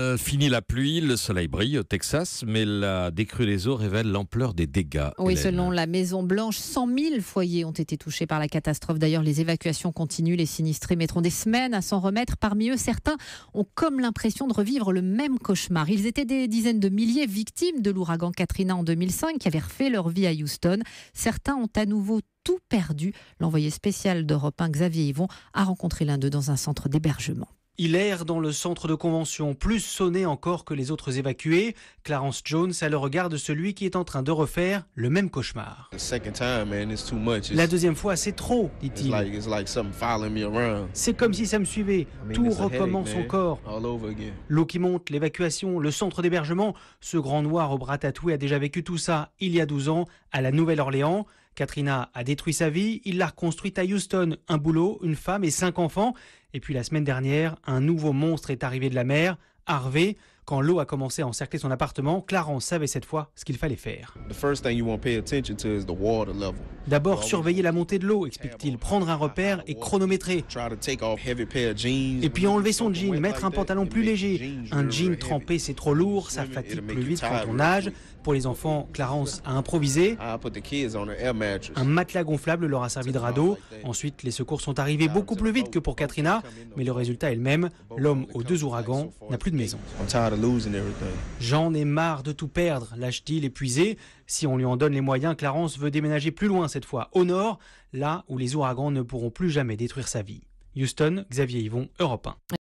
Euh, fini la pluie, le soleil brille au Texas, mais la décrue des eaux révèle l'ampleur des dégâts. Oui, selon la Maison Blanche, 100 000 foyers ont été touchés par la catastrophe. D'ailleurs, les évacuations continuent. Les sinistrés mettront des semaines à s'en remettre. Parmi eux, certains ont comme l'impression de revivre le même cauchemar. Ils étaient des dizaines de milliers victimes de l'ouragan Katrina en 2005 qui avait refait leur vie à Houston. Certains ont à nouveau tout perdu. L'envoyé spécial d'Europe 1, Xavier Yvon, a rencontré l'un d'eux dans un centre d'hébergement. Il erre dans le centre de convention, plus sonné encore que les autres évacués. Clarence Jones a le regard de celui qui est en train de refaire le même cauchemar. La deuxième fois, c'est trop, dit-il. C'est comme si ça me suivait. Tout recommence encore. L'eau qui monte, l'évacuation, le centre d'hébergement. Ce grand noir au bras tatoué a déjà vécu tout ça il y a 12 ans à la Nouvelle-Orléans. Katrina a détruit sa vie, il l'a reconstruite à Houston, un boulot, une femme et cinq enfants. Et puis la semaine dernière, un nouveau monstre est arrivé de la mer, Harvey. Quand l'eau a commencé à encercler son appartement, Clarence savait cette fois ce qu'il fallait faire. D'abord, surveiller la montée de l'eau, explique-t-il, prendre un repère et chronométrer. Et puis enlever son jean, mettre un pantalon plus léger. Un jean trempé, c'est trop lourd, ça fatigue plus vite quand on nage. Pour les enfants, Clarence a improvisé. Un matelas gonflable leur a servi de radeau. Ensuite, les secours sont arrivés beaucoup plus vite que pour Katrina, mais le résultat est le même. L'homme aux deux ouragans n'a plus de maison. J'en ai marre de tout perdre, lâche-t-il épuisé. Si on lui en donne les moyens, Clarence veut déménager plus loin cette fois, au nord, là où les ouragans ne pourront plus jamais détruire sa vie. Houston, Xavier Yvon, Europe 1.